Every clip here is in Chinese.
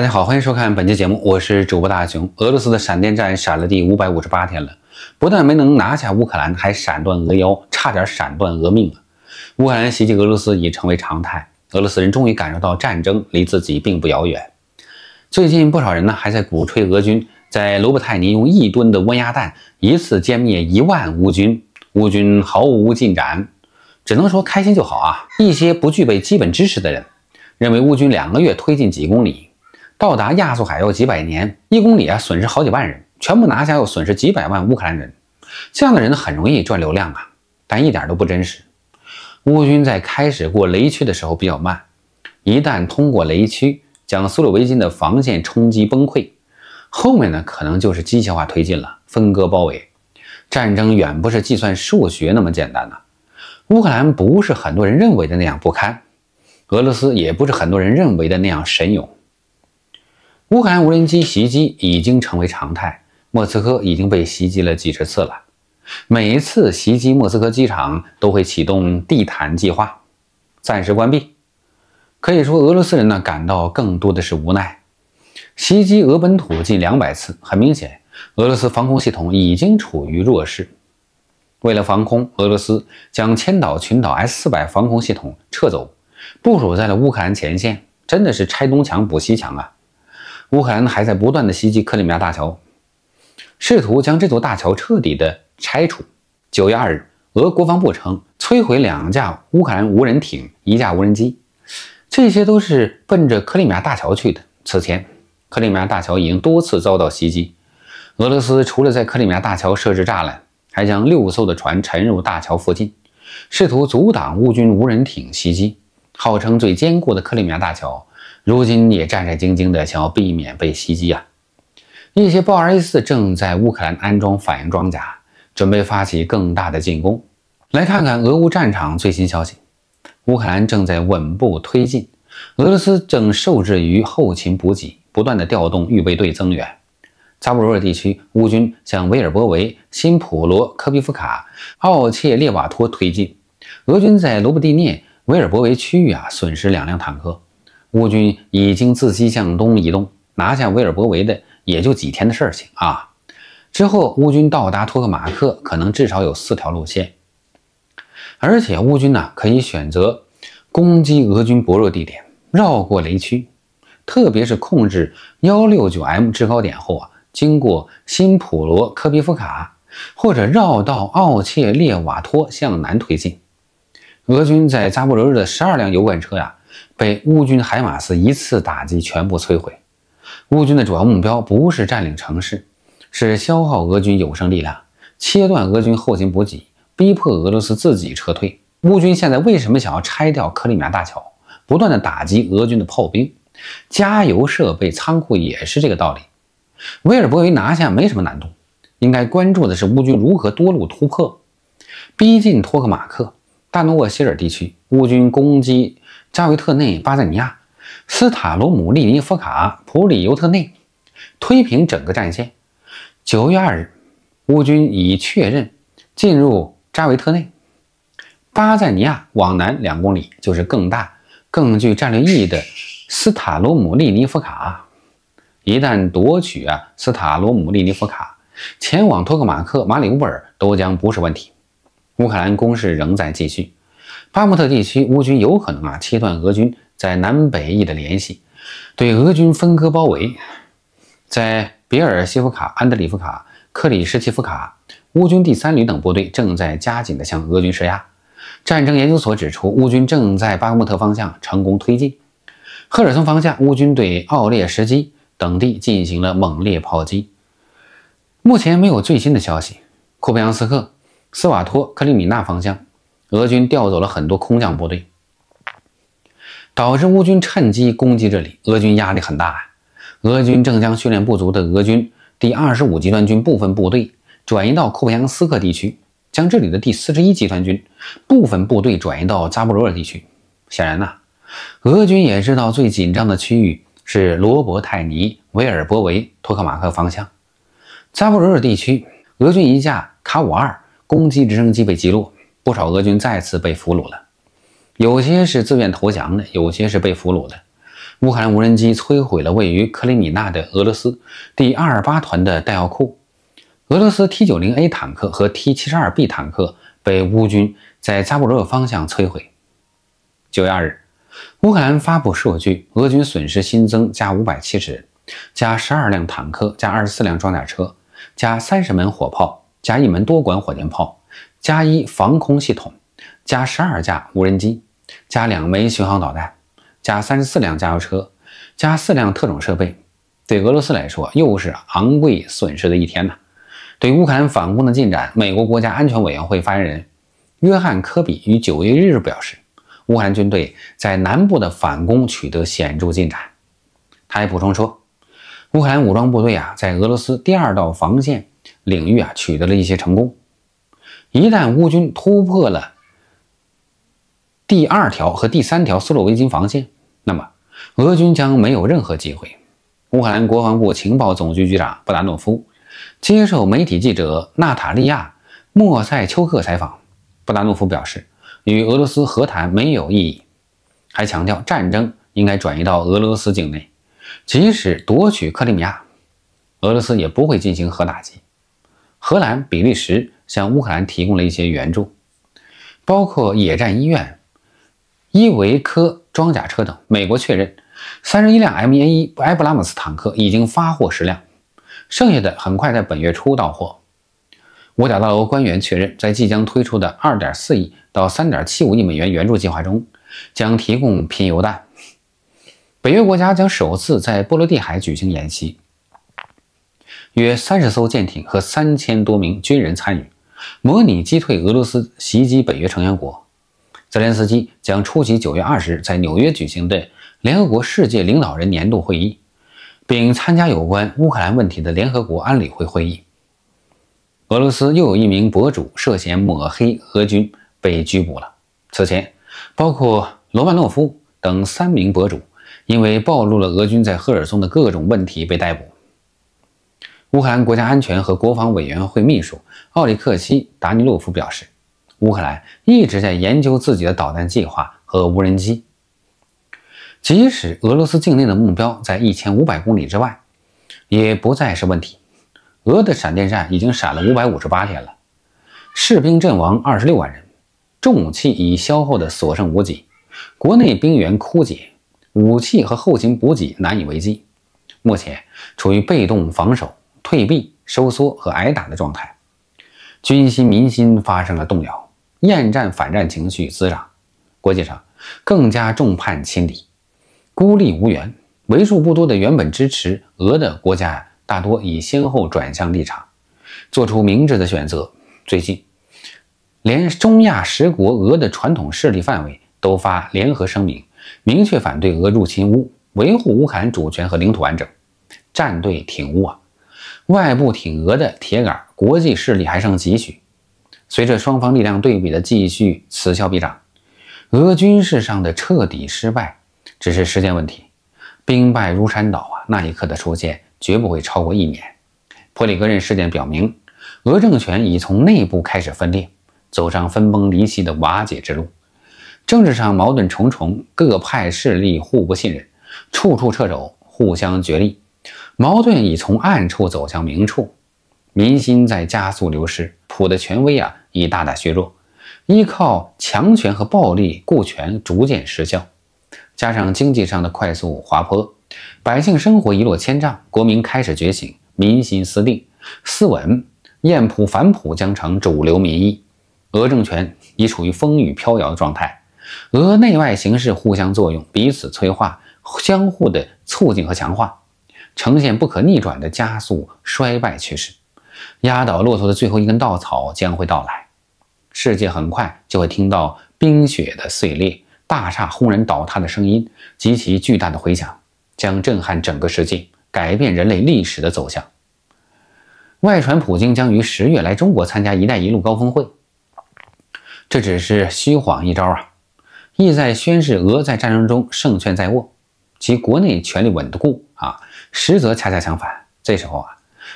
大家好，欢迎收看本期节目，我是主播大熊。俄罗斯的闪电战闪了第五百五十八天了，不但没能拿下乌克兰，还闪断俄腰，差点闪断俄命啊！乌克兰袭击俄罗斯已成为常态，俄罗斯人终于感受到战争离自己并不遥远。最近不少人呢还在鼓吹俄军在罗伯泰尼用一吨的温压弹一次歼灭一万乌军，乌军毫无进展，只能说开心就好啊。一些不具备基本知识的人认为乌军两个月推进几公里。到达亚速海要几百年，一公里啊，损失好几万人，全部拿下又损失几百万乌克兰人。这样的人很容易赚流量啊，但一点都不真实。乌军在开始过雷区的时候比较慢，一旦通过雷区，将苏鲁维金的防线冲击崩溃，后面呢可能就是机械化推进了，分割包围。战争远不是计算数学那么简单呐。乌克兰不是很多人认为的那样不堪，俄罗斯也不是很多人认为的那样神勇。乌克兰无人机袭击已经成为常态，莫斯科已经被袭击了几十次了。每一次袭击莫斯科机场都会启动地毯计划，暂时关闭。可以说，俄罗斯人呢感到更多的是无奈。袭击俄本土近两百次，很明显，俄罗斯防空系统已经处于弱势。为了防空，俄罗斯将千岛群岛 S-400 防空系统撤走，部署在了乌克兰前线，真的是拆东墙补西墙啊。乌克兰还在不断的袭击克里米亚大桥，试图将这座大桥彻底的拆除。九月二日，俄国防部称摧毁两架乌克兰无人艇、一架无人机，这些都是奔着克里米亚大桥去的。此前，克里米亚大桥已经多次遭到袭击。俄罗斯除了在克里米亚大桥设置栅栏，还将六艘的船沉入大桥附近，试图阻挡乌军无人艇袭击。号称最坚固的克里米亚大桥。如今也战战兢兢的，想要避免被袭击啊！一些豹二 A 四正在乌克兰安装反应装甲，准备发起更大的进攻。来看看俄乌战场最新消息：乌克兰正在稳步推进，俄罗斯正受制于后勤补给，不断的调动预备队增援。扎波罗热地区，乌军向维尔伯维、新普罗、科皮夫卡、奥切列瓦托推进，俄军在罗布蒂涅、维尔伯维区域啊损失两辆坦克。乌军已经自西向东移动，拿下维尔伯维的也就几天的事情啊。之后，乌军到达托克马克，可能至少有四条路线。而且，乌军呢可以选择攻击俄军薄弱地点，绕过雷区，特别是控制幺六九 M 制高点后啊，经过新普罗科皮夫卡或者绕道奥切列瓦托向南推进。俄军在扎波罗热的十二辆油罐车呀。被乌军海马斯一次打击全部摧毁。乌军的主要目标不是占领城市，是消耗俄军有生力量，切断俄军后勤补给，逼迫俄罗斯自己撤退。乌军现在为什么想要拆掉克里米亚大桥，不断的打击俄军的炮兵、加油设备、仓库，也是这个道理。维尔伯维拿下没什么难度，应该关注的是乌军如何多路突破，逼近托克马克。大诺沃希尔地区，乌军攻击扎维特内、巴赞尼亚、斯塔罗姆利尼夫卡、普里尤特内，推平整个战线。九月二日，乌军已确认进入扎维特内、巴赞尼亚往南两公里，就是更大、更具战略意义的斯塔罗姆利尼夫卡。一旦夺取啊斯塔罗姆利尼夫卡，前往托克马克、马里乌尔都将不是问题。乌克兰攻势仍在继续，巴穆特地区乌军有可能啊切断俄军在南北翼的联系，对俄军分割包围。在别尔西夫卡、安德里夫卡、克里什奇夫卡，乌军第三旅等部队正在加紧的向俄军施压。战争研究所指出，乌军正在巴穆特方向成功推进。赫尔松方向，乌军对奥列什基等地进行了猛烈炮击。目前没有最新的消息。库布扬斯克。斯瓦托克利米纳方向，俄军调走了很多空降部队，导致乌军趁机攻击这里，俄军压力很大啊！俄军正将训练不足的俄军第二十五集团军部分部队转移到库皮扬斯克地区，将这里的第四十一集团军部分部队转移到扎布罗尔地区。显然呢，俄军也知道最紧张的区域是罗伯泰尼、维尔博维、托克马克方向。扎布罗尔地区，俄军一架卡五二。攻击直升机被击落，不少俄军再次被俘虏了，有些是自愿投降的，有些是被俘虏的。乌克兰无人机摧毁了位于克里米纳的俄罗斯第二二八团的弹药库。俄罗斯 T 九零 A 坦克和 T 七十二 B 坦克被乌军在扎波罗热方向摧毁。九月二日，乌克兰发布数据，俄军损失新增加五百七十，加十二辆坦克，加二十四辆装甲车，加三十门火炮。加一门多管火箭炮，加一防空系统，加十二架无人机，加两枚巡航导弹，加三十四辆加油车，加四辆特种设备。对俄罗斯来说，又是昂贵损失的一天呐！对乌克兰反攻的进展，美国国家安全委员会发言人约翰·科比于九月一日表示，乌克兰军队在南部的反攻取得显著进展。他还补充说，乌克兰武装部队啊，在俄罗斯第二道防线。领域啊，取得了一些成功。一旦乌军突破了第二条和第三条斯洛维金防线，那么俄军将没有任何机会。乌克兰国防部情报总局局长布达诺夫接受媒体记者娜塔莉亚·莫塞丘克采访，布达诺夫表示，与俄罗斯和谈没有意义，还强调战争应该转移到俄罗斯境内，即使夺取克里米亚，俄罗斯也不会进行核打击。荷兰、比利时向乌克兰提供了一些援助，包括野战医院、依维柯装甲车等。美国确认，三十一辆 M1 埃布拉姆斯坦克已经发货十辆，剩下的很快在本月初到货。五角大楼官员确认，在即将推出的二点四亿到三点七五亿美元援助计划中，将提供贫铀弹。北约国家将首次在波罗的海举行演习。约三十艘舰艇和三千多名军人参与模拟击退俄罗斯袭击北约成员国。泽连斯基将出席九月二十在纽约举行的联合国世界领导人年度会议，并参加有关乌克兰问题的联合国安理会会议。俄罗斯又有一名博主涉嫌抹黑俄军被拘捕了。此前，包括罗曼诺夫等三名博主因为暴露了俄军在赫尔松的各种问题被逮捕。乌克兰国家安全和国防委员会秘书奥里克西达尼洛夫表示，乌克兰一直在研究自己的导弹计划和无人机，即使俄罗斯境内的目标在一千五百公里之外，也不再是问题。俄的闪电战已经闪了五百五十八天了，士兵阵亡二十六万人，重武器已消耗的所剩无几，国内兵员枯竭，武器和后勤补给难以为继，目前处于被动防守。退避、收缩和挨打的状态，军心民心发生了动摇，厌战、反战情绪滋长。国际上更加众叛亲离，孤立无援。为数不多的原本支持俄的国家呀，大多已先后转向立场，做出明智的选择。最近，连中亚十国俄的传统势力范围都发联合声明，明确反对俄入侵乌，维护乌克兰主权和领土完整，站队挺乌啊！外部挺俄的铁杆国际势力还剩几许？随着双方力量对比的继续此消彼长，俄军事上的彻底失败只是时间问题。兵败如山倒啊！那一刻的出现绝不会超过一年。普里戈任事件表明，俄政权已从内部开始分裂，走上分崩离析的瓦解之路。政治上矛盾重重，各派势力互不信任，处处掣肘，互相角力。矛盾已从暗处走向明处，民心在加速流失，普的权威啊已大大削弱，依靠强权和暴力固权逐渐失效，加上经济上的快速滑坡，百姓生活一落千丈，国民开始觉醒，民心思定思稳，厌普反普将成主流民意，俄政权已处于风雨飘摇的状态，俄内外形势互相作用，彼此催化，相互的促进和强化。呈现不可逆转的加速衰败趋势，压倒骆驼的最后一根稻草将会到来。世界很快就会听到冰雪的碎裂、大厦轰然倒塌的声音及其巨大的回响，将震撼整个世界，改变人类历史的走向。外传普京将于十月来中国参加“一带一路”高峰会，这只是虚晃一招啊，意在宣示俄在战争中胜券在握，其国内权力稳固。啊，实则恰恰相反。这时候啊，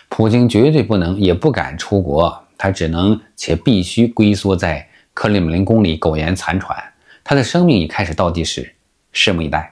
普京绝对不能，也不敢出国，他只能且必须龟缩在克里姆林宫里苟延残喘，他的生命已开始倒计时，拭目以待。